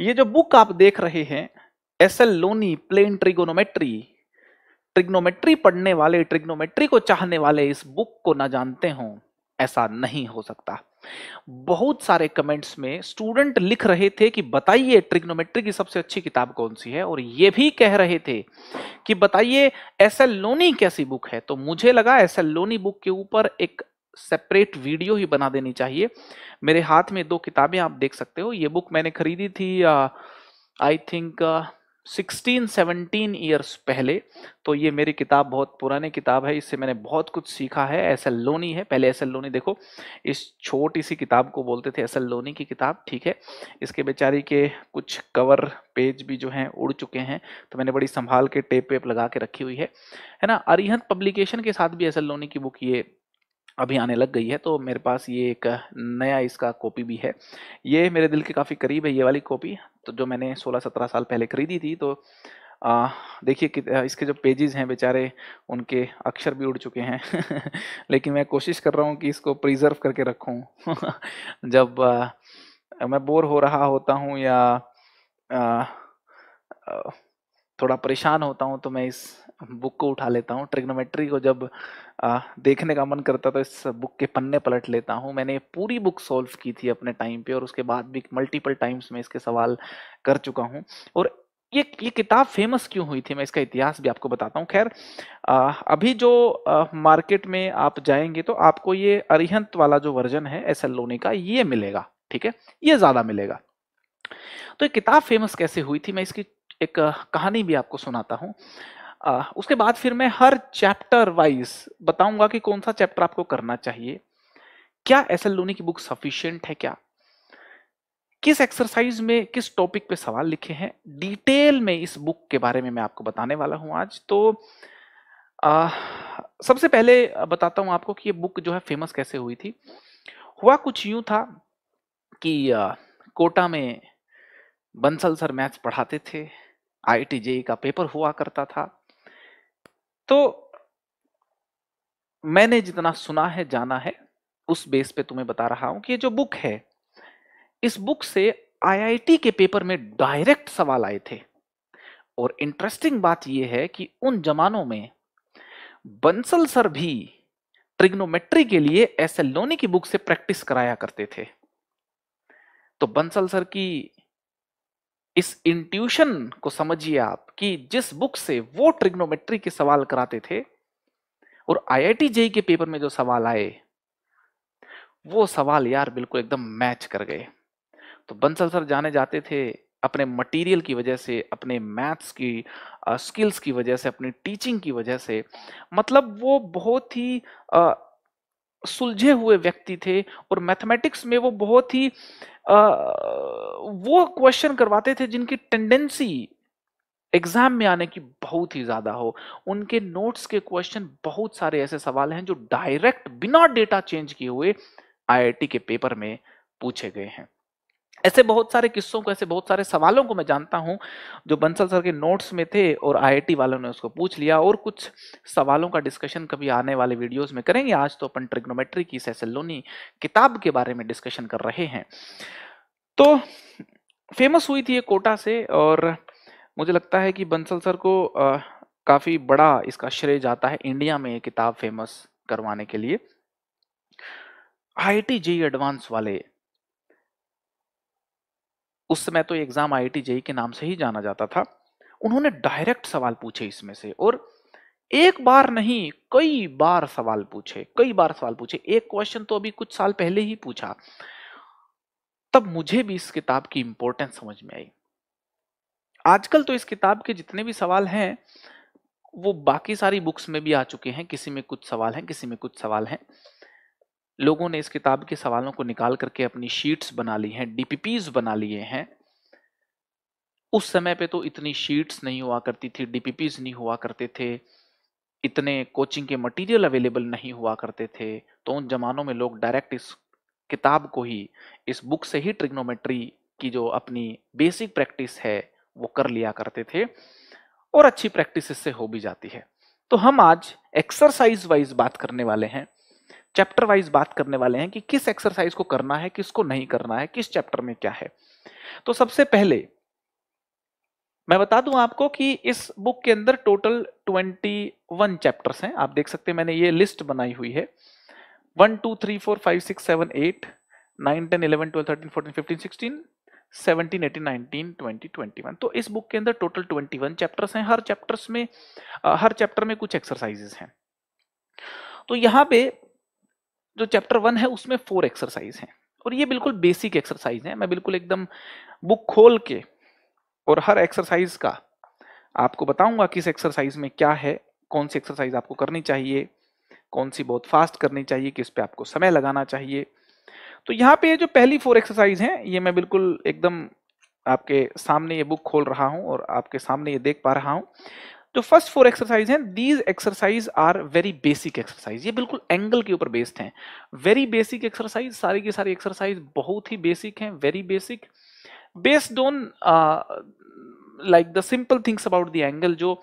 ये जो बुक आप देख रहे हैं S L Loney plane trigonometry trigonometry पढ़ने वाले ट्रिग्नोमेट्री को चाहने वाले इस बुक को ना जानते हो ऐसा नहीं हो सकता बहुत सारे कमेंट्स में स्टूडेंट लिख रहे थे कि बताइए ट्रिग्नोमेट्री की सबसे अच्छी किताब कौन सी है और ये भी कह रहे थे कि बताइए एस एल लोनी कैसी बुक है तो मुझे लगा एस एल लोनी बुक के ऊपर एक सेपरेट वीडियो ही बना देनी चाहिए मेरे हाथ में दो किताबें आप देख सकते हो ये बुक मैंने खरीदी थी I think sixteen seventeen years पहले तो ये मेरी किताब बहुत पुरानी किताब है इससे मैंने बहुत कुछ सीखा है एस एल लोनी है पहले एस एल लोनी देखो इस छोटी सी किताब को बोलते थे एस एल लोनी की किताब ठीक है इसके बेचारी के कुछ कवर पेज भी जो हैं उड़ चुके हैं तो मैंने बड़ी संभाल के टेप वेप लगा के रखी हुई है है ना अरिहंत पब्लिकेशन के साथ भी एस एल लोनी की बुक ये अभी आने लग गई है तो मेरे पास ये एक नया इसका कॉपी भी है ये मेरे दिल के काफ़ी करीब है ये वाली कॉपी तो जो मैंने 16-17 साल पहले खरीदी थी तो देखिए इसके जो पेजेस हैं बेचारे उनके अक्षर भी उड़ चुके हैं लेकिन मैं कोशिश कर रहा हूँ कि इसको प्रिजर्व करके रखूँ जब आ, मैं बोर हो रहा होता हूँ या आ, आ, थोड़ा परेशान होता हूँ तो मैं इस बुक को उठा लेता हूँ ट्रिग्नोमेट्री को जब आ, देखने का मन करता तो इस बुक के पन्ने पलट लेता हूँ मैंने पूरी बुक सॉल्व की थी अपने टाइम पे और उसके बाद भी मल्टीपल टाइम्स में इसके सवाल कर चुका हूँ और ये ये किताब फेमस क्यों हुई थी मैं इसका इतिहास भी आपको बताता हूँ खैर अभी जो आ, मार्केट में आप जाएंगे तो आपको ये अरिहंत वाला जो वर्जन है एस एल लोने का ये मिलेगा ठीक है ये ज़्यादा मिलेगा तो ये किताब फेमस कैसे हुई थी मैं इसकी एक कहानी भी आपको सुनाता हूँ उसके बाद फिर मैं हर चैप्टर वाइज बताऊंगा कि कौन सा चैप्टर आपको करना चाहिए क्या एस एल लोनी की बुक सफिशियंट है क्या किस एक्सरसाइज में किस टॉपिक पे सवाल लिखे हैं डिटेल में इस बुक के बारे में मैं आपको बताने वाला हूं आज तो आ, सबसे पहले बताता हूं आपको कि ये बुक जो है फेमस कैसे हुई थी हुआ कुछ यूं था कि आ, कोटा में बंसल सर मैथ्स पढ़ाते थे आई का पेपर हुआ करता था तो मैंने जितना सुना है जाना है उस बेस पे तुम्हें बता रहा हूं कि ये जो बुक है इस बुक से आईआईटी के पेपर में डायरेक्ट सवाल आए थे और इंटरेस्टिंग बात यह है कि उन जमानों में बंसल सर भी ट्रिग्नोमेट्री के लिए एस एल लोनी की बुक से प्रैक्टिस कराया करते थे तो बंसल सर की इस इंट्यूशन को समझिए आप कि जिस बुक से वो ट्रिग्नोमेट्री के सवाल कराते थे और आईआईटी जेई के पेपर में जो सवाल आए वो सवाल यार बिल्कुल एकदम मैच कर गए तो बंसल सर जाने जाते थे अपने मटेरियल की वजह से अपने मैथ्स की स्किल्स की वजह से अपनी टीचिंग की वजह से मतलब वो बहुत ही सुलझे हुए व्यक्ति थे और मैथमेटिक्स में वो बहुत ही वो क्वेश्चन करवाते थे जिनकी टेंडेंसी एग्जाम में आने की बहुत ही ज्यादा हो उनके नोट्स के क्वेश्चन बहुत सारे ऐसे सवाल हैं जो डायरेक्ट बिना डेटा चेंज किए हुए आईआईटी के पेपर में पूछे गए हैं ऐसे बहुत सारे किस्सों को ऐसे बहुत सारे सवालों को मैं जानता हूं जो बंसल सर के नोट्स में थे और आईआईटी वालों ने उसको पूछ लिया और कुछ सवालों का डिस्कशन कभी आने वाले वीडियोस में करेंगे आज तो अपन ट्रिग्नोमेट्री की सेसलोनी किताब के बारे में डिस्कशन कर रहे हैं तो फेमस हुई थी ये कोटा से और मुझे लगता है कि बंसल सर को काफ़ी बड़ा इसका श्रेय जाता है इंडिया में ये किताब फेमस करवाने के लिए आई आई टी जी एडवांस वाले उस समय तो एग्जाम आई जेई के नाम से ही जाना जाता था उन्होंने डायरेक्ट सवाल पूछे इसमें से और एक बार नहीं कई बार सवाल पूछे कई बार सवाल पूछे एक क्वेश्चन तो अभी कुछ साल पहले ही पूछा तब मुझे भी इस किताब की इंपॉर्टेंस समझ में आई आजकल तो इस किताब के जितने भी सवाल हैं वो बाकी सारी बुक्स में भी आ चुके हैं किसी में कुछ सवाल हैं किसी में कुछ सवाल हैं लोगों ने इस किताब के सवालों को निकाल करके अपनी शीट्स बना ली हैं डीपीपीज बना लिए हैं उस समय पे तो इतनी शीट्स नहीं हुआ करती थी डीपीपीज नहीं हुआ करते थे इतने कोचिंग के मटेरियल अवेलेबल नहीं हुआ करते थे तो उन जमानों में लोग डायरेक्ट इस किताब को ही इस बुक से ही ट्रिग्नोमेट्री की जो अपनी बेसिक प्रैक्टिस है वो कर लिया करते थे और अच्छी प्रैक्टिस इससे हो भी जाती है तो हम आज एक्सरसाइज वाइज बात करने वाले हैं चैप्टर वाइज बात करने वाले हैं कि किस एक्सरसाइज को करना है किसको नहीं करना है किस चैप्टर में क्या है तो सबसे पहले मैं बता दूं आपको कि इस बुक के अंदर टोटल 21 चैप्टर्स हैं आप देख सकते हैं मैंने ये लिस्ट बनाई हुई है one two three four five six seven eight nine ten eleven twelve thirteen fourteen fifteen sixteen seventeen eighteen nineteen twenty twenty one तो इस बुक के अंदर टोटल ट्वेंटी वन चैप्टर्स हैं हर चैप्टर्स में हर चैप्टर में कुछ एक्सरसाइजेस हैं तो यहाँ पे जो चैप्टर वन है उसमें फोर एक्सरसाइज हैं और ये बिल्कुल बेसिक एक्सरसाइज है मैं बिल्कुल एकदम बुक खोल के और हर एक्सरसाइज का आपको बताऊंगा किस एक्सरसाइज में क्या है कौन सी एक्सरसाइज आपको करनी चाहिए कौन सी बहुत फास्ट करनी चाहिए किस पे आपको समय लगाना चाहिए तो यहाँ पे जो पहली फोर एक्सरसाइज हैं ये मैं बिल्कुल एकदम आपके सामने ये बुक खोल रहा हूँ और आपके सामने ये देख पा रहा हूँ जो फर्स्ट फोर एक्सरसाइज हैं these exercise are very basic exercise ये बिल्कुल एंगल के ऊपर बेस्ड हैं वेरी बेसिक एक्सरसाइज सारी की सारी एक्सरसाइज बहुत ही बेसिक हैं very basic based on like the simple things about the angle जो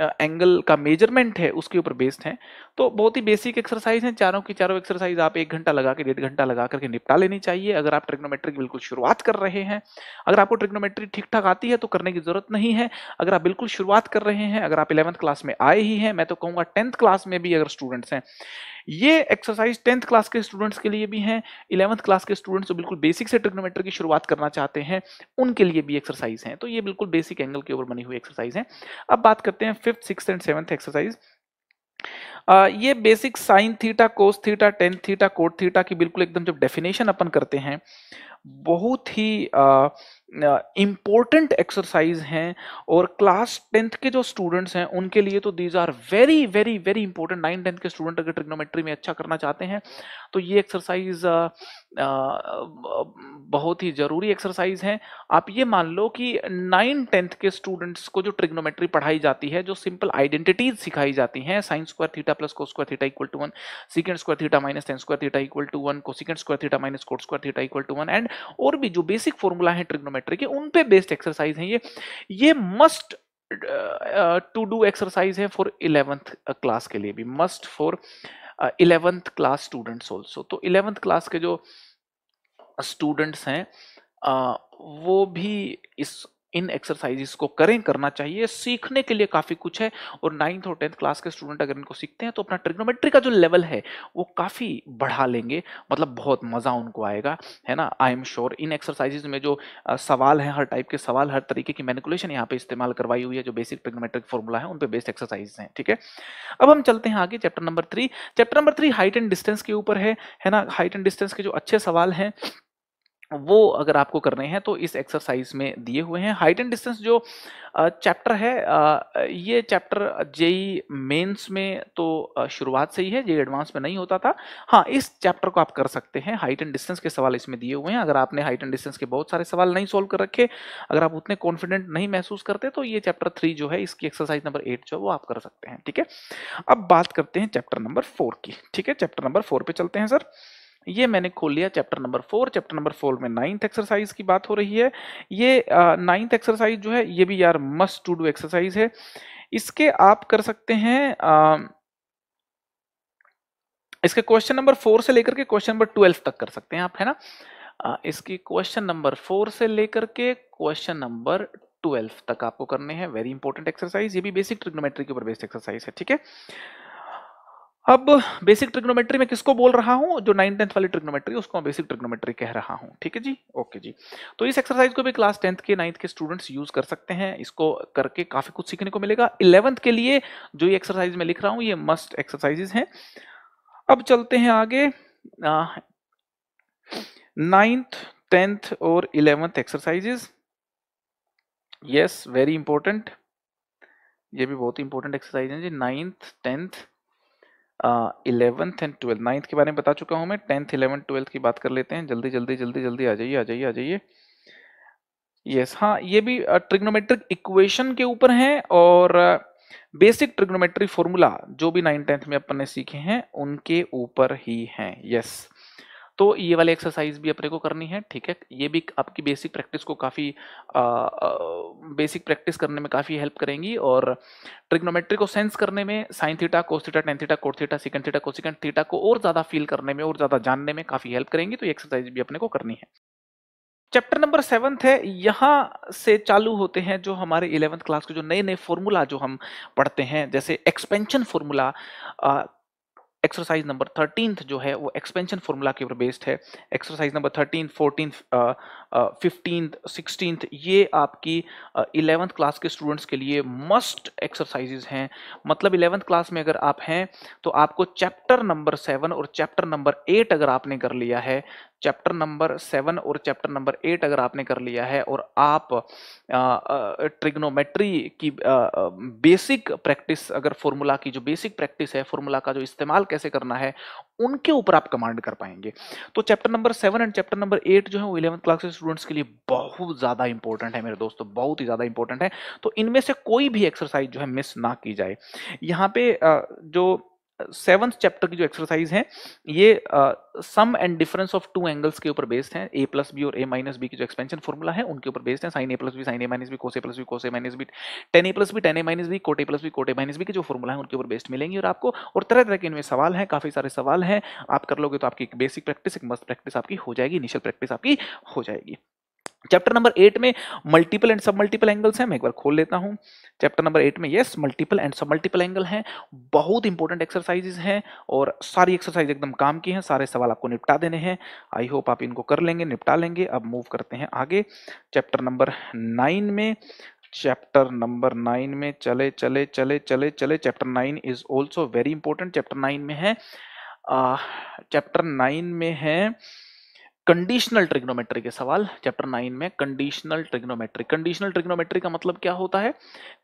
एंगल का मेजरमेंट है उसके ऊपर बेस्ड है तो बहुत ही बेसिक एक्सरसाइज हैं चारों की चारों एक्सरसाइज आप एक घंटा लगा के डेढ़ घंटा लगा करके निपटा लेनी चाहिए अगर आप ट्रिग्नोमेट्री बिल्कुल शुरुआत कर रहे हैं अगर आपको ट्रिग्नोमेट्री ठीक ठाक आती है तो करने की जरूरत नहीं है अगर आप बिल्कुल शुरुआत कर रहे हैं अगर आप इलेवंथ क्लास में आए ही हैं मैं तो कहूँगा टेंथ क्लास में भी अगर स्टूडेंट्स हैं ये एक्सरसाइज टेंथ क्लास के स्टूडेंट्स के लिए भी हैं इलेवंथ क्लास के स्टूडेंट्स जो बिल्कुल बेसिक से ट्रिग्नोमेट्री की शुरुआत करना चाहते हैं उनके लिए भी एक्सरसाइज हैं तो ये बिल्कुल बेसिक एंगल के ऊपर बनी हुई एक्सरसाइज हैं अब बात करते हैं fifth six and seventh exercise ah, ये basic sine theta cos theta tan theta cot theta की बिल्कुल एकदम जब डेफिनेशन अपन करते हैं बहुत ही आ, इम्पोर्टेंट एक्सरसाइज हैं और क्लास टेंथ के जो स्टूडेंट्स हैं उनके लिए तो these are very very very important nine tenth के स्टूडेंट अगर ट्रिग्नोमेट्री में अच्छा करना चाहते हैं तो ये एक्सरसाइज बहुत ही ज़रूरी एक्सरसाइज है आप ये मान लो कि नाइन टेंथ के स्टूडेंट्स को जो ट्रिग्नोमेट्री पढ़ाई जाती है जो सिंपल आइडेंटिटीज सिखाई जाती हैं sine square theta plus cos square theta equal to one secant square theta minus tan square theta equal to one cosecant square theta minus cot square theta equal to one and और भी जो basic formula है trigonometry के उन पे based exercise है ये ये मस्ट टू डू एक्सरसाइज है फॉर इलेवेंथ क्लास के लिए भी must for eleventh class students also तो इलेवेंथ क्लास के जो स्टूडेंट्स हैं uh, वो भी इस इन एक्सरसाइजेस को करें करना चाहिए सीखने के लिए काफ़ी कुछ है और नाइन्थ और टेंथ क्लास के स्टूडेंट अगर इनको सीखते हैं तो अपना ट्रिग्नोमेट्री का जो लेवल है वो काफ़ी बढ़ा लेंगे मतलब बहुत मज़ा उनको आएगा है ना आई एम श्योर इन एक्सरसाइजेज में जो सवाल है हर टाइप के सवाल हर तरीके की मैनिकुलेशन यहाँ पे इस्तेमाल करवाई हुई है जो बेसिक ट्रिग्नोमेट्रिक फॉर्मूला है उन पर बेस्ड एक्सरसाइज हैं ठीक है अब हम चलते हैं आगे chapter number three chapter number three height and distance के ऊपर है है ना हाइट एंड डिस्टेंस के जो अच्छे सवाल हैं वो अगर आपको करने हैं तो इस एक्सरसाइज में दिए हुए हैं हाइट एंड डिस्टेंस जो चैप्टर है ये चैप्टर जेई मेंस में तो शुरुआत से ही है जेई एडवांस में नहीं होता था हाँ इस चैप्टर को आप कर सकते हैं हाइट एंड डिस्टेंस के सवाल इसमें दिए हुए हैं अगर आपने हाइट एंड डिस्टेंस के बहुत सारे सवाल नहीं सोल्व कर रखे अगर आप उतने कॉन्फिडेंट नहीं महसूस करते तो ये चैप्टर थ्री जो है इसकी एक्सरसाइज नंबर एट जो वो आप कर सकते हैं ठीक है अब बात करते हैं चैप्टर नंबर फोर की ठीक है चैप्टर नंबर फोर पे चलते हैं सर ये मैंने खोल लिया chapter number four chapter number four में नाइन्थ एक्सरसाइज की बात हो रही है ये नाइन्थ एक्सरसाइज जो है ये भी यार मस्ट टू डू एक्सरसाइज है इसके आप कर सकते हैं आ, इसके क्वेश्चन नंबर फोर से लेकर के क्वेश्चन नंबर ट्वेल्व तक कर सकते हैं आप है ना इसकी क्वेश्चन नंबर फोर से लेकर के क्वेश्चन नंबर ट्वेल्व तक आपको करने हैं वेरी इंपॉर्टेंट एक्सरसाइज ये भी बेसिक ट्रिग्नोमेट्री के ऊपर बेस्ड एक्सरसाइज है ठीक है अब बेसिक ट्रिग्नोमेट्री में किसको बोल रहा हूं जो नाइन टेंथ वाली ट्रिग्नोमेट्री उसको मैं बेसिक ट्रिग्नोमेट्री कह रहा हूं ठीक है जी ओके जी तो इस एक्सरसाइज को भी क्लास टेंथ के नाइन्थ के स्टूडेंट्स यूज कर सकते हैं इसको करके काफी कुछ सीखने को मिलेगा इलेवंथ के लिए जो ये एक्सरसाइज में लिख रहा हूं ये मस्ट एक्सरसाइजेज हैं अब चलते हैं आगे नाइन्थ टेंथ और eleventh exercises yes very important ये भी बहुत इंपॉर्टेंट एक्सरसाइज है जी ninth tenth eleventh and twelfth ninth के बारे में बता चुका हूँ मैं टेंथ इलेवंथ ट्वेल्थ की बात कर लेते हैं जल्दी जल्दी जल्दी जल्दी आ जाइए आ जाइए आ जाइए यस yes, हाँ ये भी ट्रिग्नोमेट्रिक इक्वेशन के ऊपर हैं और बेसिक ट्रिग्नोमेट्री फॉर्मूला जो भी नाइन टेंथ में अपन ने सीखे हैं उनके ऊपर ही हैं यस yes. तो ये वाली एक्सरसाइज भी अपने को करनी है ठीक है ये भी आपकी बेसिक प्रैक्टिस को काफ़ी बेसिक प्रैक्टिस करने में काफ़ी हेल्प करेंगी और ट्रिग्नोमेट्री को सेंस करने में sine theta cos theta tan theta cot theta secant theta secant theta को और ज़्यादा फील करने में और ज़्यादा जानने में काफ़ी हेल्प करेंगी तो ये एक्सरसाइज भी अपने को करनी है चैप्टर नंबर सेवन्थ है यहाँ से चालू होते हैं जो हमारे इलेवंथ क्लास के जो नए नए फॉर्मूला जो हम पढ़ते हैं जैसे expansion formula exercise number thirteen जो है वो एक्सपेंशन फॉर्मूला के ऊपर बेस्ड है exercise number thirteen fourteen fifteen sixteen ये आपकी इलेवंथ uh, क्लास के स्टूडेंट्स के लिए मस्ट एक्सरसाइजेज हैं मतलब इलेवंथ क्लास में अगर आप हैं तो आपको चैप्टर नंबर सेवन और चैप्टर नंबर एट अगर आपने कर लिया है चैप्टर नंबर सेवन और चैप्टर नंबर एट अगर आपने कर लिया है और आप ट्रिग्नोमेट्री की बेसिक प्रैक्टिस अगर फॉर्मूला की जो बेसिक प्रैक्टिस है फॉर्मूला का जो इस्तेमाल कैसे करना है उनके ऊपर आप कमांड कर पाएंगे तो chapter number seven and chapter number eight जो है वो इलेवंथ क्लास के स्टूडेंट्स के लिए बहुत ज़्यादा इंपॉर्टेंट है मेरे दोस्तों बहुत ही ज़्यादा इंपॉर्टेंट है तो इनमें से कोई भी एक्सरसाइज जो है मिस ना की जाए यहाँ पे जो सेवंथ चैप्टर की जो एक्सरसाइज है ये sum and difference of two angles के ऊपर बेस्ड है ए प्लस बी और ए माइनस बी की जो एक्सपेंशन फॉर्मूला है उनके ऊपर बेस्ड है sine A plus B sine A minus B cos A plus B cos A minus B tan A plus B tan A minus B cot plus B cot minus B के जो formula है उनके ऊपर based मिलेंगी और आपको और तरह तरह के इनमें सवाल हैं काफी सारे सवाल हैं आप कर लोगे तो आपकी एक बेसिक प्रैक्टिस एक मस्त प्रैक्टिस आपकी हो जाएगी इनिशियल प्रैक्टिस आपकी हो जाएगी चैप्टर नंबर एट में multiple and sub multiple angles हैं मैं एक बार खोल लेता हूं चैप्टर नंबर एट में yes multiple and sub multiple angle हैं बहुत इंपॉर्टेंट एक्सरसाइजेज हैं और सारी एक्सरसाइज एकदम काम की हैं सारे सवाल आपको निपटा देने हैं आई होप आप इनको कर लेंगे निपटा लेंगे अब मूव करते हैं आगे चैप्टर नंबर नाइन में चैप्टर नंबर नाइन में चले चले चले चले चले chapter nine is also very important chapter nine में है चैप्टर uh, नाइन में है कंडीशनल ट्रिग्नोमेट्री के सवाल चैप्टर नाइन में कंडीशनल ट्रिग्नोमेट्री कंडीशनल ट्रिग्नोमेट्री का मतलब क्या होता है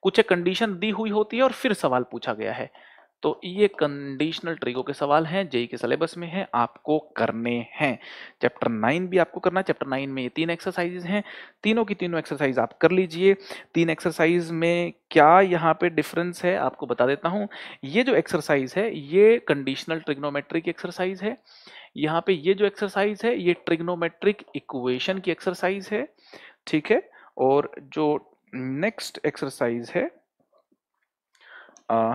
कुछ एक कंडीशन दी हुई होती है और फिर सवाल पूछा गया है तो ये कंडीशनल ट्रिगो के सवाल हैं जेई e के सिलेबस में है आपको करने हैं चैप्टर नाइन भी आपको करना है चैप्टर नाइन में ये तीन एक्सरसाइजेज हैं तीनों की तीनों एक्सरसाइज आप कर लीजिए तीन एक्सरसाइज में क्या यहाँ पे डिफरेंस है आपको बता देता हूँ ये जो एक्सरसाइज है ये कंडीशनल ट्रिग्नोमेट्रिक एक्सरसाइज है यहाँ पे ये जो एक्सरसाइज है ये ट्रिग्नोमेट्रिक इक्वेशन की एक्सरसाइज है ठीक है और जो नेक्स्ट एक्सरसाइज है आ,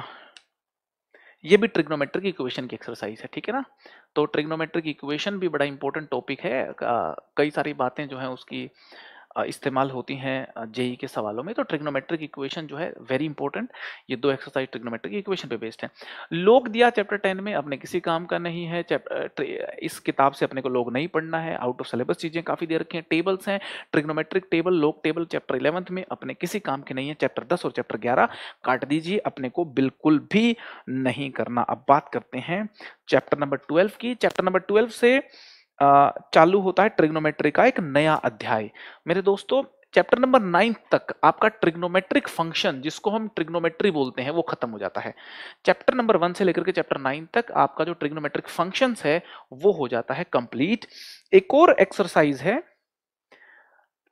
ये भी ट्रिग्नोमेट्रिक इक्वेशन की एक्सरसाइज है ठीक है ना तो ट्रिग्नोमेट्रिक इक्वेशन भी बड़ा इंपॉर्टेंट टॉपिक है कई सारी बातें जो हैं उसकी इस्तेमाल होती हैं जेई के सवालों में तो ट्रिग्नोमेट्रिक इक्वेशन जो है वेरी इंपॉर्टेंट ये दो एक्सरसाइज ट्रिग्नोमेट्रिक इक्वेशन पे बेस्ड है लोग दिया चैप्टर टेन में अपने किसी काम का नहीं है इस किताब से अपने को लोग नहीं पढ़ना है आउट ऑफ सिलेबस चीज़ें काफ़ी दे रखी हैं टेबल्स हैं trigonometric table log table chapter eleventh में अपने किसी काम के नहीं है चैप्टर दस और चैप्टर ग्यारह काट दीजिए अपने को बिल्कुल भी नहीं करना अब बात करते हैं चैप्टर नंबर ट्वेल्व की चैप्टर नंबर ट्वेल्व से चालू होता है ट्रिग्नोमेट्री का एक नया अध्याय मेरे दोस्तों चैप्टर नंबर नाइन्थ तक आपका ट्रिग्नोमेट्रिक फंक्शन जिसको हम ट्रिग्नोमेट्री बोलते हैं वो खत्म हो जाता है चैप्टर नंबर वन से लेकर के चैप्टर नाइन तक आपका जो ट्रिग्नोमेट्रिक फंक्शंस है वो हो जाता है कंप्लीट एक और एक्सरसाइज है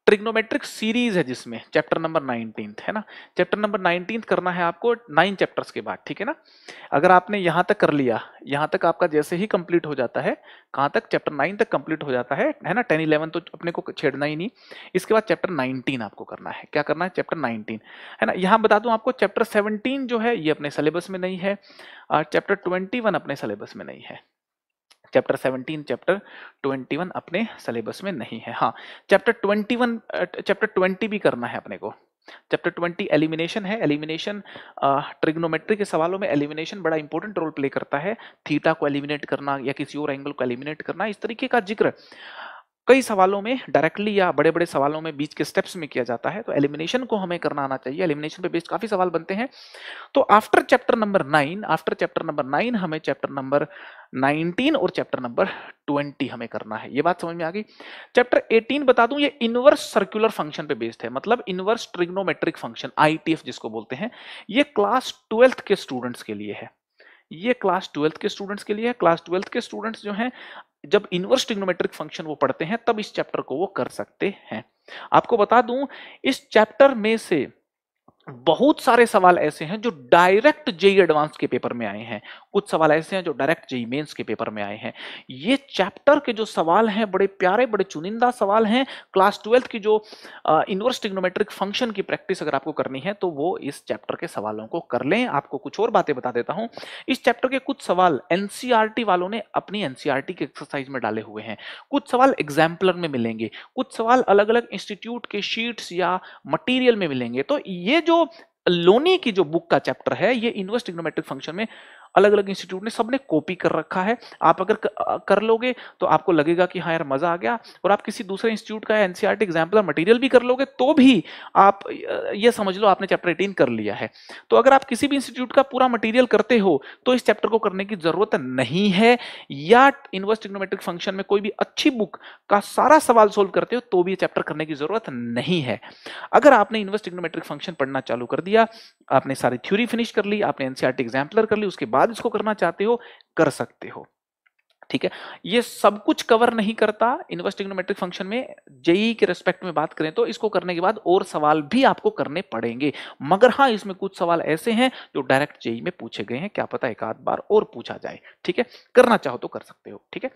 ट्रिग्नोमेट्रिक सीरीज है जिसमें चैप्टर नंबर नाइनटीन है ना चैप्टर नंबर नाइनटीन करना है आपको नाइन चैप्टर्स के बाद ठीक है ना अगर आपने यहाँ तक कर लिया यहाँ तक आपका जैसे ही कंप्लीट हो जाता है कहाँ तक चैप्टर नाइन तक कंप्लीट हो जाता है है ना टेन इलेवन तो अपने को छेड़ना ही नहीं इसके बाद चैप्टर नाइनटीन आपको करना है क्या करना है चैप्टर नाइनटीन है ना यहाँ बता दूँ आपको चैप्टर सेवनटीन जो है ये अपने सिलेबस में नहीं है और चैप्टर ट्वेंटी वन अपने सिलेबस में नहीं है चैप्टर 17 चैप्टर 21 अपने सिलेबस में नहीं है हाँ चैप्टर 21 चैप्टर 20 भी करना है अपने को चैप्टर 20 एलिमिनेशन है एलिमिनेशन ट्रिग्नोमेट्री के सवालों में एलिमिनेशन बड़ा इंपॉर्टेंट रोल प्ले करता है थीटा को एलिमिनेट करना या किसी और एंगल को एलिमिनेट करना इस तरीके का जिक्र कई सवालों में डायरेक्टली या बड़े बड़े सवालों में बीच के स्टेप्स में किया जाता है तो एलिमिनेशन को हमें करना आना चाहिए एलिमिनेशन पे बेस्ड काफ़ी सवाल बनते हैं तो after chapter number nine after chapter number nine हमें चैप्टर नंबर नाइनटीन और चैप्टर नंबर ट्वेंटी हमें करना है ये बात समझ में आ गई चैप्टर एटीन बता दूं ये इनवर्स सर्कुलर फंक्शन पे बेस्ड है मतलब इनवर्स ट्रिग्नोमेट्रिक फंक्शन आई जिसको बोलते हैं ये क्लास ट्वेल्थ के स्टूडेंट्स के लिए है ये क्लास ट्वेल्थ के स्टूडेंट्स के लिए है क्लास ट्वेल्थ के स्टूडेंट्स जो हैं जब इनवर्स ट्रिग्नोमेट्रिक फंक्शन वो पढ़ते हैं तब इस चैप्टर को वो कर सकते हैं आपको बता दूं इस चैप्टर में से बहुत सारे सवाल ऐसे हैं जो डायरेक्ट जेई एडवांस के पेपर में आए हैं कुछ सवाल ऐसे हैं जो डायरेक्ट जेई मेंस के पेपर में आए हैं ये चैप्टर के जो सवाल हैं बड़े प्यारे बड़े चुनिंदा सवाल हैं क्लास ट्वेल्थ की जो इनवर्स टिग्नोमेट्रिक फंक्शन की प्रैक्टिस अगर आपको करनी है तो वो इस चैप्टर के सवालों को कर लें आपको कुछ और बातें बता देता हूँ इस चैप्टर के कुछ सवाल एनसीआरटी वालों ने अपनी एनसीआरटी के एक्सरसाइज में डाले हुए हैं कुछ सवाल एग्जाम्पलर में मिलेंगे कुछ सवाल अलग अलग इंस्टीट्यूट के शीट्स या मटीरियल में मिलेंगे तो ये जो जो लोनी की जो बुक का चैप्टर है ये इनवर्स ट्रिग्नोमेट्रिक फंक्शन में अलग अलग इंस्टीट्यूट ने सबने कॉपी कर रखा है आप अगर कर लोगे तो आपको लगेगा कि हाँ यार मजा आ गया और आप किसी दूसरे इंस्टीट्यूट का एनसीआर एग्जाम्पल मटीरियल भी कर लोगे तो भी आप ये समझ लो आपने चैप्टर एटीन कर लिया है तो अगर आप किसी भी इंस्टीट्यूट का पूरा मटीरियल करते हो तो इस चैप्टर को करने की जरूरत नहीं है या इनवर्स टिग्नोमेट्रिक फंक्शन में कोई भी अच्छी बुक का सारा सवाल सोल्व करते हो तो भी ये चैप्टर करने की जरूरत नहीं है अगर आपने इनवर्स टिग्नोमेट्रिक फंक्शन पढ़ना चालू कर दिया आपने सारी थ्योरी फिनिश कर ली आपने एनसीआर e एग्जाम्पलर कर ली उसके बाद इसको करना चाहते हो कर सकते हो ठीक है ये सब कुछ कवर नहीं करता इन्वेस्टिग्नोमेट्रिक फंक्शन में जेई e के रेस्पेक्ट में बात करें तो इसको करने के बाद और सवाल भी आपको करने पड़ेंगे मगर हाँ इसमें कुछ सवाल ऐसे हैं जो डायरेक्ट जेई e में पूछे गए हैं क्या पता एक आध बार और पूछा जाए ठीक है करना चाहो तो कर सकते हो ठीक है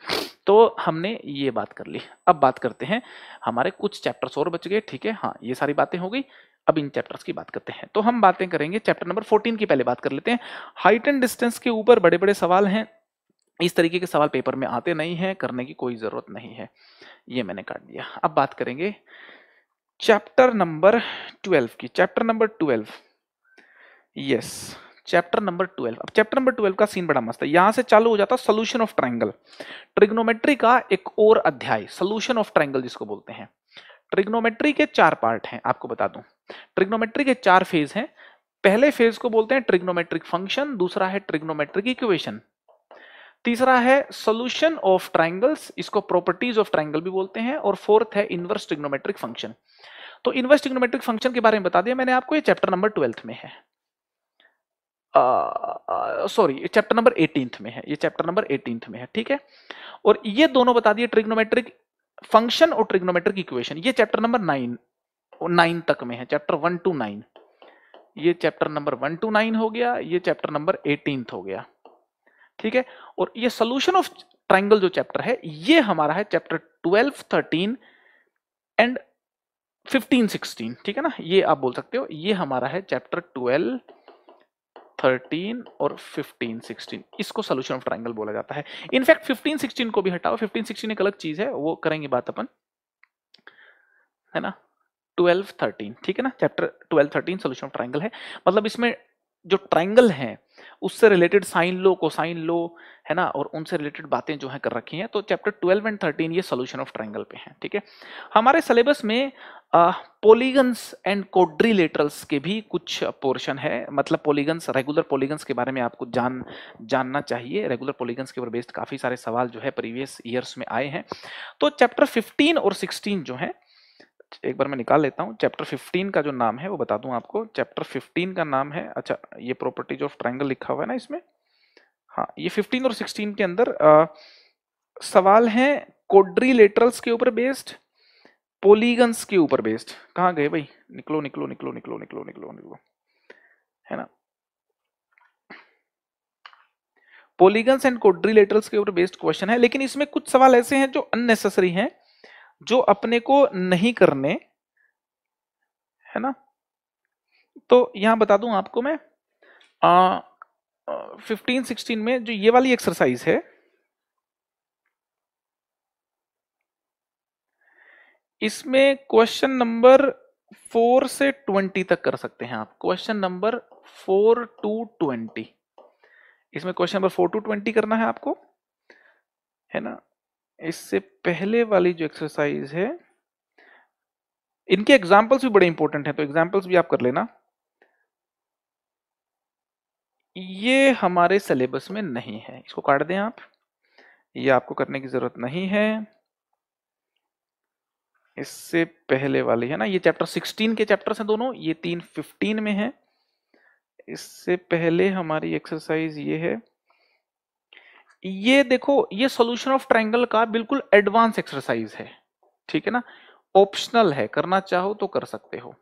तो हमने ये बात कर ली अब बात करते हैं हमारे कुछ चैप्टर्स और बच गए ठीक है हाँ ये सारी बातें हो गई अब इन चैप्टर्स की बात करते हैं तो हम बातें करेंगे चैप्टर नंबर 14 की पहले बात कर लेते हैं हाइट एंड डिस्टेंस के ऊपर बड़े बड़े सवाल हैं इस तरीके के सवाल पेपर में आते नहीं हैं करने की कोई ज़रूरत नहीं है ये मैंने काट दिया अब बात करेंगे चैप्टर नंबर ट्वेल्व की chapter number twelve yes chapter number twelve अब चैप्टर नंबर ट्वेल्व का सीन बड़ा मस्त है यहां से चालू हो जाता सोल्यूशन ऑफ ट्राइंगल ट्रिग्नोमेट्री का एक और अध्याय सोल्यूशन ऑफ ट्राइंगल जिसको बोलते हैं ट्रिग्नोमेट्री के चार पार्ट हैं आपको बता दूं ट्रिग्नोमेट्री के चार फेज हैं पहले फेज को बोलते हैं ट्रिग्नोमेट्रिक फंक्शन दूसरा है ट्रिग्नोमेट्रिक इक्वेशन तीसरा है सोल्यूशन ऑफ ट्राइंगल्स इसको प्रॉपर्टीज ऑफ ट्राइंगल भी बोलते हैं और फोर्थ है इनवर्स ट्रिग्नोमेट्रिक फंक्शन तो इनवर्स ट्रिग्नोमेट्रिक फंक्शन के बारे में बता दिया मैंने आपको ये चैप्टर नंबर ट्वेल्थ में है सॉरी चैप्टर नंबर एटीन में है ये चैप्टर नंबर एटीन में है ठीक है और ये दोनों बता दिए ट्रिग्नोमेट्रिक फंक्शन और ट्रिग्नोमेट्रिक इक्वेशन ये चैप्टर नंबर नाइन नाइन तक में है चैप्टर वन टू नाइन ये chapter number one two nine हो गया ये चैप्टर नंबर एटीन हो गया ठीक है और ये सोल्यूशन ऑफ ट्राइंगल जो चैप्टर है ये हमारा है chapter twelve thirteen and fifteen sixteen ठीक है ना ये आप बोल सकते हो ये हमारा है चैप्टर ट्वेल्व थर्टीन और फिफ्टीन सिक्सटीन इसको सोल्यूशन ऑफ ट्राइंगल बोला जाता है इनफैक्ट फिफ्टीन सिक्सटीन को भी हटाओ फिफ्टीन सिक्सटीन एक अलग चीज है वो करेंगे बात अपन है ना ट्वेल्व थर्टीन ठीक है ना chapter twelve thirteen solution of triangle है मतलब इसमें जो ट्राइंगल है उससे रिलेटेड साइन लो कोसाइन लो है ना और उनसे रिलेटेड बातें जो है कर रखी हैं तो चैप्टर ट्वेल्व एंड थर्टीन ये सोल्यूशन ऑफ ट्राइंगल पे हैं ठीक है हमारे सिलेबस में पोलीगन्स एंड कोड्रीलेटरल्स के भी कुछ पोर्शन है मतलब पोलीगन्स रेगुलर पोलीगन्स के बारे में आपको जान जानना चाहिए रेगुलर पोलीगन्स के ऊपर बेस्ड काफ़ी सारे सवाल जो है प्रीवियस ईयर्स में आए हैं तो चैप्टर फिफ्टीन और सिक्सटीन जो है एक बार मैं निकाल लेता हूँ चैप्टर 15 का जो नाम है वो बता दूँ आपको चैप्टर 15 का नाम है अच्छा ये प्रॉपर्टीज ऑफ ट्राइंगल लिखा हुआ है ना इसमें हाँ ये 15 और 16 के अंदर आ, सवाल हैं कोड्री के ऊपर बेस्ड पोलीगन्स के ऊपर बेस्ड कहाँ गए भाई निकलो निकलो निकलो निकलो निकलो निकलो निकलो है ना पोलीगन्स एंड कोड्रीलेटरल्स के ऊपर बेस्ड क्वेश्चन है लेकिन इसमें कुछ सवाल ऐसे हैं जो अननेसेसरी हैं जो अपने को नहीं करने है ना तो यहां बता दूं आपको मैं आ, फिफ्टीन सिक्सटीन में जो ये वाली एक्सरसाइज है इसमें क्वेश्चन नंबर फोर से ट्वेंटी तक कर सकते हैं आप question number four to twenty इसमें question number four to twenty करना है आपको है ना इससे पहले वाली जो एक्सरसाइज है इनके एग्जाम्पल्स भी बड़े इंपॉर्टेंट हैं तो एग्जाम्पल्स भी आप कर लेना ये हमारे सिलेबस में नहीं है इसको काट दें आप ये आपको करने की जरूरत नहीं है इससे पहले वाली है ना ये चैप्टर 16 के चैप्टर्स हैं दोनों ये तीन 15 में है इससे पहले हमारी एक्सरसाइज ये है ये देखो ये सोल्यूशन ऑफ ट्राइंगल का बिल्कुल एडवांस एक्सरसाइज है ठीक है ना ऑप्शनल है करना चाहो तो कर सकते हो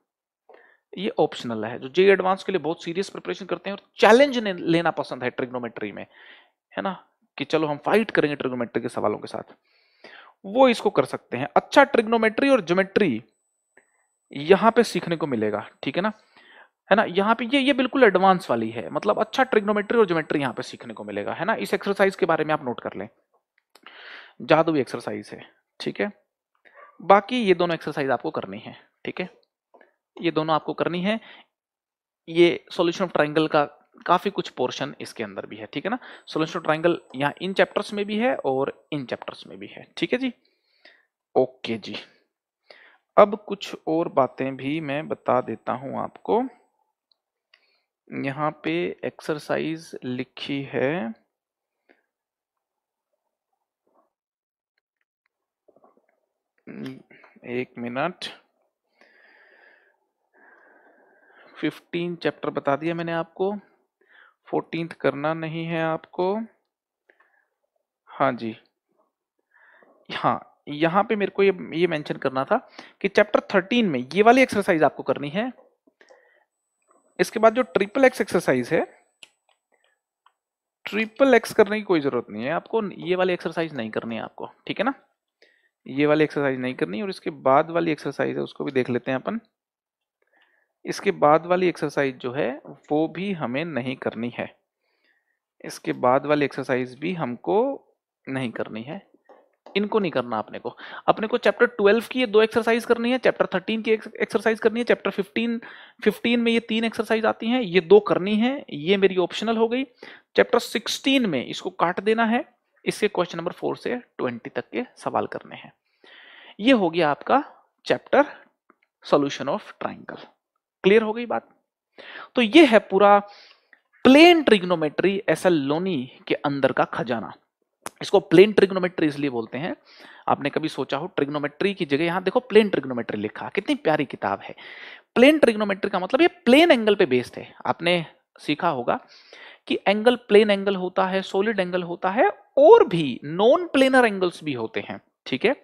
ये ऑप्शनल है जो जे एडवांस के लिए बहुत सीरियस प्रिपरेशन करते हैं और चैलेंज लेना पसंद है ट्रिग्नोमेट्री में है ना कि चलो हम फाइट करेंगे ट्रिग्नोमेट्री के सवालों के साथ वो इसको कर सकते हैं अच्छा ट्रिग्नोमेट्री और ज्योमेट्री यहां पे सीखने को मिलेगा ठीक है ना है ना यहाँ पे ये ये बिल्कुल एडवांस वाली है मतलब अच्छा ट्रिग्नोमेट्री और ज्योमेट्री यहाँ पे सीखने को मिलेगा है ना इस एक्सरसाइज के बारे में आप नोट कर लें जादुई एक्सरसाइज है ठीक है बाकी ये दोनों एक्सरसाइज आपको करनी है ठीक है ये दोनों आपको करनी है ये सोल्यूशन ऑफ ट्राइंगल का काफ़ी कुछ पोर्शन इसके अंदर भी है ठीक है ना सोल्यूशन ट्राइंगल यहाँ इन चैप्टर्स में भी है और इन चैप्टर्स में भी है ठीक है जी ओके जी अब कुछ और बातें भी मैं बता देता हूँ आपको यहाँ पे एक्सरसाइज लिखी है एक मिनट फिफ्टीन चैप्टर बता दिया मैंने आपको फोर्टीन करना नहीं है आपको हाँ जी हाँ यहाँ पे मेरे को ये ये मेंशन करना था कि चैप्टर थर्टीन में ये वाली एक्सरसाइज आपको करनी है इसके बाद जो ट्रिपल एक्स एक्सरसाइज है ट्रिपल एक्स करने की कोई जरूरत नहीं है आपको ये वाली एक्सरसाइज नहीं करनी है आपको ठीक है ना ये वाली एक्सरसाइज नहीं करनी और इसके बाद वाली एक्सरसाइज है उसको भी देख लेते हैं अपन इसके बाद वाली एक्सरसाइज जो है वो भी हमें नहीं करनी है इसके बाद वाली एक्सरसाइज भी हमको नहीं करनी है इनको नहीं करना अपने को अपने को चैप्टर 12 की ये दो एक्सरसाइज करनी है चैप्टर 13 की एक्सरसाइज करनी है चैप्टर 15 15 में ये तीन एक्सरसाइज आती हैं ये दो करनी है ये मेरी ऑप्शनल हो गई चैप्टर 16 में इसको काट देना है इसके क्वेश्चन नंबर 4 से 20 तक के सवाल करने हैं ये हो गया आपका chapter solution of triangle clear हो गई बात तो ये है पूरा प्लेन ट्रिग्नोमेट्री एसएल लोनी के अंदर का खजाना इसको प्लेन ट्रिग्नोमेट्री इसलिए बोलते हैं आपने कभी सोचा हो ट्रिग्नोमेट्री की जगह यहाँ देखो प्लेन ट्रिग्नोमेट्री लिखा कितनी प्यारी किताब है प्लेन ट्रिग्नोमेट्री का मतलब ये प्लेन एंगल पे बेस्ड है आपने सीखा होगा कि एंगल प्लेन एंगल होता है सोलिड एंगल होता है और भी नॉन प्लेनर एंगल्स भी होते हैं ठीक है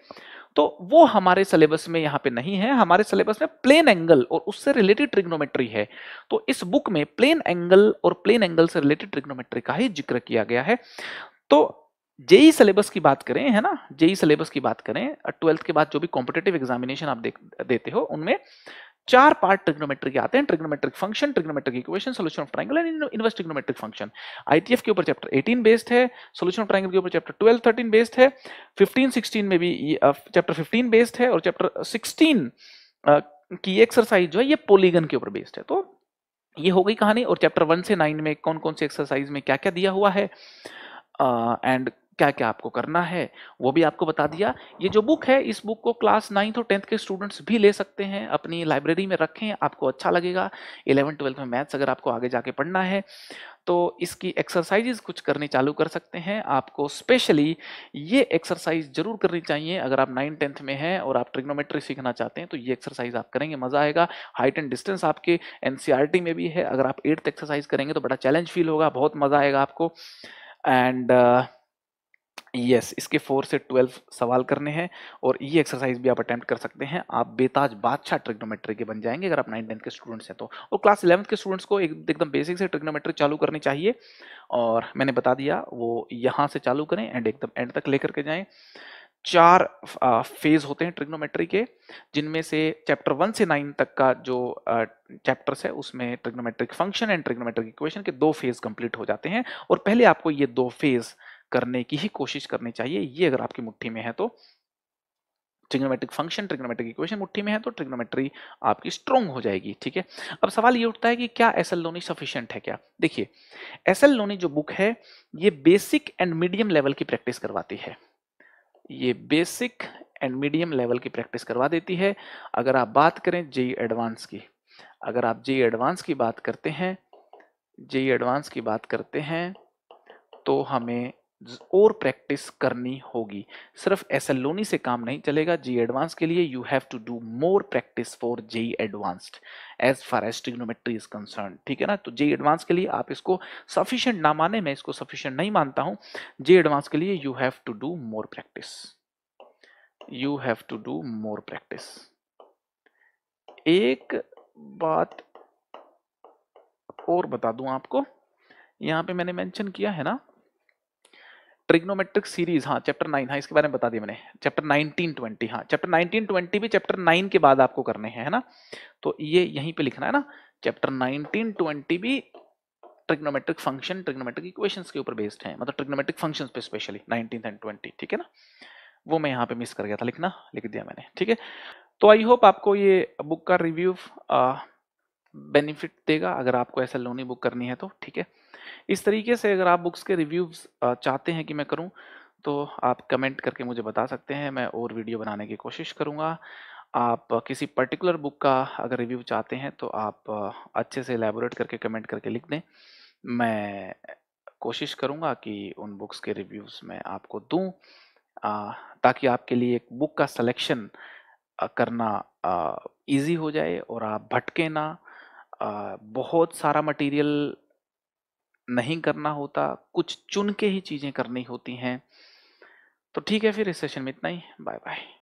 तो वो हमारे सिलेबस में यहाँ पे नहीं है हमारे सिलेबस में प्लेन एंगल और उससे रिलेटेड ट्रिग्नोमेट्री है तो इस बुक में प्लेन एंगल और प्लेन एंगल से रिलेटेड ट्रिग्नोमेट्री का ही जिक्र किया गया है तो जेई सिलेबस की बात करें है ना जेई सिलेबस की बात करें ट्वेल्थ के बाद जो भी कॉम्पिटेटिव एग्जामिनेशन आप देख देते हो उनमें चार पार्ट ट्रिग्नोमेट्री के आते हैं trigonometric function trigonometric equation solution of triangle and inverse trigonometric function ITF के ऊपर चैप्टर 18 बेस्ड है सॉल्यूशन ऑफ ट्राइंगल के ऊपर चैप्टर 12 13 बेस्ड है 15 16 में भी चैप्टर 15 बेस्ड है और चैप्टर 16 की एक्सरसाइज जो है ये पोलीगन के ऊपर बेस्ड है तो ये हो गई कहानी और चैप्टर 1 से 9 में कौन कौन से एक्सरसाइज में क्या क्या दिया हुआ है एंड uh, क्या क्या आपको करना है वो भी आपको बता दिया ये जो बुक है इस बुक को क्लास नाइन्थ और टेंथ के स्टूडेंट्स भी ले सकते हैं अपनी लाइब्रेरी में रखें आपको अच्छा लगेगा इलेवन ट्वेल्थ में मैथ्स अगर आपको आगे जाके पढ़ना है तो इसकी एक्सरसाइजेज कुछ करनी चालू कर सकते हैं आपको स्पेशली ये एक्सरसाइज जरूर करनी चाहिए अगर आप नाइन टेंथ में हैं और आप ट्रिग्नोमेट्री सीखना चाहते हैं तो ये एक्सरसाइज आप करेंगे मज़ा आएगा हाइट एंड डिस्टेंस आपके एन e में भी है अगर आप एट्थ एक्सरसाइज करेंगे तो बड़ा चैलेंज फील होगा बहुत मज़ा आएगा आपको एंड uh, यस yes, इसके फोर से ट्वेल्व सवाल करने हैं और ये एक्सरसाइज भी आप अटैम्प्ट कर सकते हैं आप बेताज बादशाह ट्रिग्नोमेट्री के बन जाएंगे अगर आप नाइन टेंथ के स्टूडेंट्स हैं तो और क्लास इलेवंथ के स्टूडेंट्स को एकदम बेसिक से ट्रिग्नोमेट्री चालू करनी चाहिए और मैंने बता दिया वो यहाँ से चालू करें एंड एकदम एंड तक लेकर के जाएँ चार फेज होते हैं ट्रिग्नोमेट्री के जिनमें से चैप्टर वन से नाइन तक का जो चैप्टर्स है उसमें trigonometric function and trigonometric equation के दो फेज कंप्लीट हो जाते हैं और पहले आपको ये दो फेज करने की ही कोशिश करनी चाहिए ये अगर आपकी मुट्ठी में है तो ट्रिग्नोमेट्रिक फंक्शन ट्रिग्नोमेट्रिक इक्वेशन मुट्ठी में है तो ट्रिग्नोमेट्री आपकी स्ट्रॉन्ग हो जाएगी ठीक है अब सवाल ये उठता है कि क्या एस एल लोनी सफिशियंट है क्या देखिए एस एल लोनी जो बुक है ये बेसिक एंड मीडियम लेवल की प्रैक्टिस करवाती है ये बेसिक एंड मीडियम लेवल की प्रैक्टिस करवा देती है अगर आप बात करें जे एडवांस की अगर आप जे एडवांस की बात करते हैं जे एडवांस की बात करते हैं तो हमें और प्रैक्टिस करनी होगी सिर्फ एस से काम नहीं चलेगा जी एडवांस के लिए you have to do more practice for JEE advanced as far as trigonometry is concern ठीक है ना तो जे एडवांस के लिए आप इसको सफिशियंट ना माने मैं इसको सफिशियंट नहीं मानता हूं जे एडवांस के लिए you have to do more practice you have to do more practice एक बात और बता दूं आपको यहां पे मैंने मेंशन किया है ना ट्रिग्नोमेट्रिक सीरीज हाँ चैप्टर नाइन हाँ इसके बारे में बता दिया मैंने चैप्टर नाइनटीन ट्वेंटी हाँ चैप्टर नाइनटीन ट्वेंटी भी चैप्टर नाइन के बाद आपको करने हैं है ना तो ये यहीं पे लिखना है ना चैप्टर नाइनटीन ट्वेंटी भी ट्रिग्नोमेट्रिक फंक्शन ट्रिग्नोमेट्रिक इक्वेशंस के ऊपर बेस्ड है मतलब ट्रिग्नोमेट्रिक फंक्शन पे स्पेशली नाइनटीन एंड ट्वेंटी ठीक है ना वो मैं यहाँ पे मिस कर गया था लिखना लिख दिया मैंने ठीक है तो आई होप आपको ये बुक का रिव्यू बेनिफिट देगा अगर आपको ऐसा लोनी बुक करनी है तो ठीक है इस तरीके से अगर आप बुक्स के रिव्यूज़ चाहते हैं कि मैं करूं तो आप कमेंट करके मुझे बता सकते हैं मैं और वीडियो बनाने की कोशिश करूंगा आप किसी पर्टिकुलर बुक का अगर रिव्यू चाहते हैं तो आप अच्छे से एलेबोरेट करके कमेंट करके लिख दें मैं कोशिश करूंगा कि उन बुक्स के रिव्यूज़ मैं आपको दूँ ताकि आपके लिए एक बुक का सलेक्शन करना ईज़ी हो जाए और आप भटके ना बहुत सारा मटेरियल नहीं करना होता कुछ चुन के ही चीज़ें करनी होती हैं तो ठीक है फिर इस सेशन में इतना ही बाय बाय